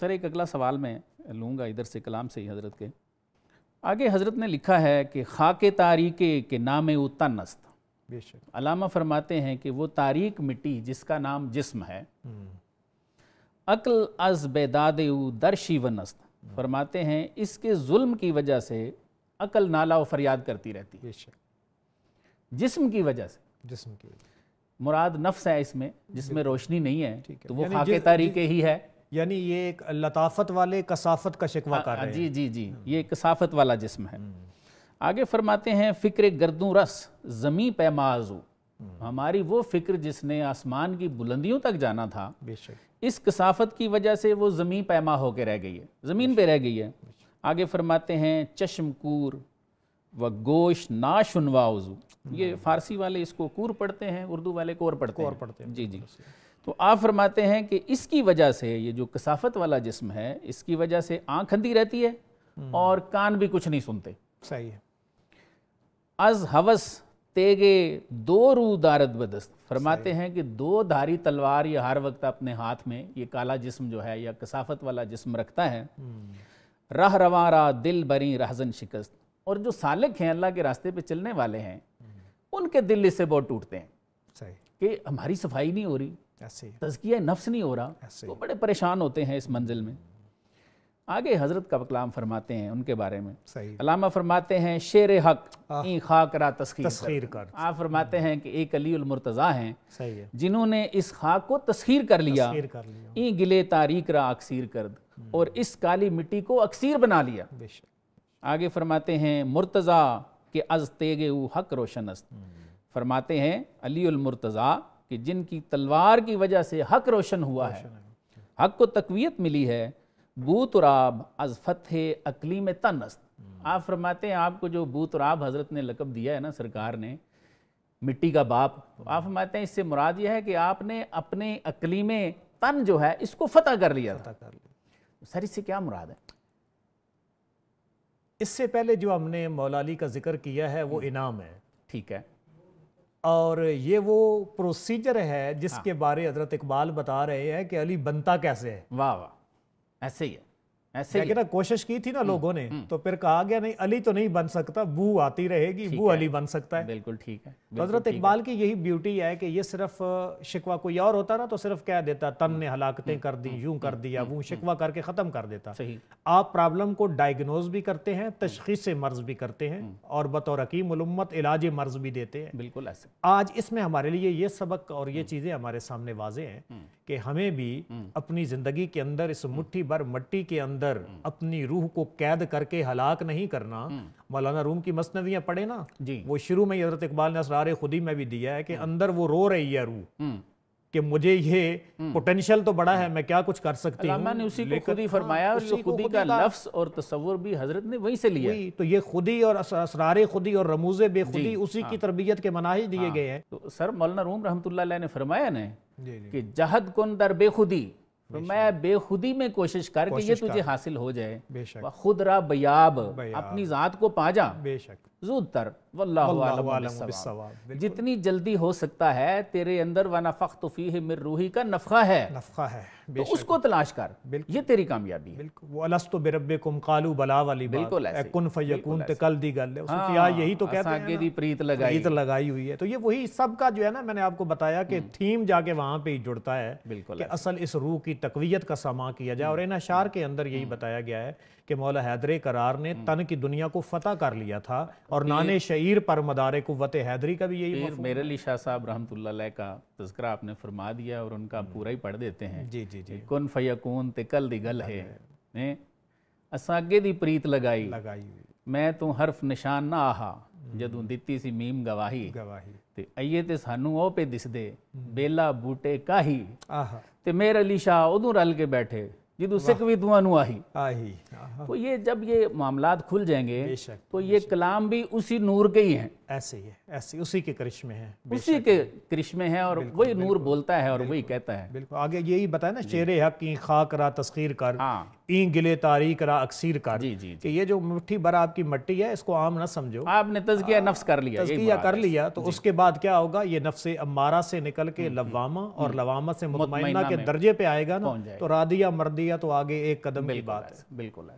Sir एक अगला सवाल मैं लूँगा इधर से कलाम से ही हज़रत के आगे हज़रत ने लिखा है कि खाक तारीख़ के नाम उ तनस्त अलामा फरमाते हैं कि वो तारीख मिट्टी जिसका नाम जिस्म है हम्म। अकल अज बेदाद दर्शी वनस्त हम्म। फरमाते हैं इसके जुल्म की वजह से अकल नाला व फरियाद करती रहती है जिस्म की वजह से जिस्म की मुराद नफ्स है इसमें जिसमें रोशनी नहीं है तो वो खाके तारीख ही है यानी ये एक लताफत वाले कसाफत का शिकवा हाँ, कर रहे हाँ, जी जी जी हम्म। ये कसाफत वाला जिस्म है आगे फरमाते हैं फ़िक्र गर्दू रस ज़मी पैमाजू हम्म। हमारी वो फ़िक्र जिसने आसमान की बुलंदियों तक जाना था इस कसाफत की वजह से वो जमी पैमा होकर रह गई है ज़मीन पे रह गई है आगे फरमाते हैं चश्मकूर व गोश नाशुनवाजू ये हम्म। फ़ारसी वाले इसको कूर पढ़ते हैं उर्दू वाले कोर और पढ़ते हैं जी जी अच्छा। तो आप फरमाते हैं कि इसकी वजह से ये जो कसाफत वाला जिस्म है इसकी वजह से आंख अंधी रहती है हम्म। और कान भी कुछ नहीं सुनते सही है अज हवस तेगे दो रू दारद बदस्त फरमाते हैं कि दो धारी तलवार ये हर वक्त अपने हाथ में ये काला जिस्म जो है या कसाफत वाला जिस्म रखता है हम्म। रह रवारा दिल बरी रहजन शिकस्त और जो सालिक हैं अल्लाह के रास्ते पे चलने वाले हैं हम्म। उनके दिल इससे बहुत टूटते हैं सही कि हमारी सफाई नहीं हो रही तजकिया नफ्स नहीं हो रहा तो बड़े परेशान होते हैं इस मंजिल में आगे हजरत का कलाम फरमाते हैं उनके बारे में अलामा फरमाते हैं शेर हक खाकरा तस्खीर, तस्खीर कर, कर। आप फरमाते हैं कि एक अली उलमरतजा हैं है। जिन्होंने इस खाक को तस्खीर कर लिया ई गिले तारीख रा अक्सर कर हम्म। और इस काली मिट्टी को अक्सर बना लिया आगे फरमाते हैं मुर्तज़ा के अज तेगे हक रोशन अस्त हम्म। फरमाते हैं अली उलमरतजा कि जिनकी तलवार की वजह से हक रोशन हुआ है हक को तकवीत मिली है बूतराब अज फतह अकली में तनस्त हम्म। आप फरमाते हैं आपको जो बूतराब हजरत ने लकब दिया है ना सरकार ने मिट्टी का बाप तो आप फरमाते हैं इससे मुराद यह है कि आपने अपने अकली में तन जो है इसको फतह कर लिया फतह कर लिया सर इससे क्या मुराद है इससे पहले जो हमने मौलाली का जिक्र किया है वो हम्म। इनाम है ठीक है और ये वो प्रोसीजर है जिसके हाँ। बारे हजरत इकबाल बता रहे हैं कि अली बनता कैसे है वाह वाह ऐसे ही है लेकिन कोशिश की थी ना हम्म, लोगों ने हम्म। तो फिर कहा गया नहीं अली तो नहीं बन सकता बू आती रहेगी बू अली बन सकता है बिल्कुल ठीक है तो हजरत इकबाल की यही ब्यूटी है कि ये सिर्फ शिकवा कोई और होता ना तो सिर्फ कह देता तन हम्म, ने हलाकतें कर दी यूं कर दिया वो शिकवा करके खत्म कर देता आप प्रॉब्लम को डायग्नोज भी करते हैं तशखीस मर्ज भी करते हैं और बतौर हकीमत इलाज मर्ज भी देते हैं बिल्कुल ऐसे आज इसमें हमारे लिए ये सबक और ये चीजें हमारे सामने वाजे हैं कि हमें भी हम्म। अपनी जिंदगी के अंदर इस मुट्ठी भर मट्टी के अंदर हम्म। अपनी रूह को कैद करके हलाक नहीं करना हम्म। मौलाना रूम की मसनवियाँ पढ़े ना जी वो शुरू में हजरत इकबाल ने असरार खुदी में भी दिया है कि अंदर वो रो रही है रूह कि मुझे ये पोटेंशियल हम्म। तो बड़ा है मैं क्या कुछ कर सकती हूँ मैंने उसी को खुद ही फरमाया और हाँ, खुद ही का लफ्स और तस्वुर भी हजरत ने वहीं से लिया तो ये खुद ही और असरार ही और रमूज बेखुदी उसी की हाँ। तरबियत के मनाही दिए हाँ, गए हैं तो सर मौलाना रूम रहमतुल्लाह ने फरमाया ने कि जहद कुन दर बेखुदी मैं बेखुदी में कोशिश कर कि ये तुझे हासिल हो जाए खुद रा बयाब अपनी जात को पा जा बेशक जूतर वल्लाह जितनी जल्दी हो सकता है तेरे अंदर वाना फ़ख्त फ़ी मिर रूही का नफ़ा है नफ़ा है तो उसको तलाश कर ये तेरी कामयाबी बिल्कुल वो तो बेरब कुम कालू बला वाली बिल्कुल कल दी गल हाँ, यही तो कहते हैं प्रीत लगाई प्रीत लगाई हुई है तो ये वही सब का जो है ना मैंने आपको बताया कि हम्म। थीम जाके वहाँ पे ही जुड़ता है बिल्कुल असल इस रूह की तकवीत का समा किया जाए और हम्म। इन अशार के अंदर यही हम्म। बताया गया है कि मौला हैदर करार ने तन की दुनिया को फतेह कर लिया था और नान शर पर मदार कुत हैदरी का भी यही मेरे लिए शाह साहब रहमत का तस्करा आपने फरमा दिया और उनका हम्म। पूरा ही पढ़ देते हैं जी जी जी कन फयकून तिकल दी गल है ने असागे दी प्रीत लगाई लगाई मैं तू हरफ निशान ना आहा ਜਦੋਂ ਦਿੱਤੀ ਸੀ ਮੀਮ गवाही ਗਵਾਹੀ ਤੇ ਅਈਏ ਤੇ ਸਾਨੂੰ ਉਹ ਪੇ ਦਿਸਦੇ ਬੇਲਾ ਬੂਟੇ ਕਾਹੀ ਆਹਾ ਤੇ ਮੇਰ ਅਲੀ ਸ਼ਾਹ ਉਦੋਂ ਰਲ ਕੇ ਬੈਠੇ जी उससे कभी धुआं नु आही आही तो ये जब ये मामला खुल जाएंगे तो ये कलाम भी उसी नूर के ही हैं ऐसे ही है ऐसे उसी के करिश्मे हैं उसी के करिश्मे हैं और वही नूर बोलता है और वही कहता है बिल्कुल आगे यही बताया ना शेर हक की खाक रा तस्खीर कर हाँ। ई गिले तारीख रा अक्सर का जी जी कि ये जो मुट्ठी भर आपकी मट्टी है इसको आम ना समझो आपने तजकिया नफ्स कर लिया तजकिया कर लिया तो उसके बाद क्या होगा ये नफ्स अमारा से निकल के हम्म, हम्म। लवामा और हम्म। लवामा से मुतमना के दर्जे पे आएगा ना तो रादिया मर्दिया तो आगे एक कदम की बात है बिल्कुल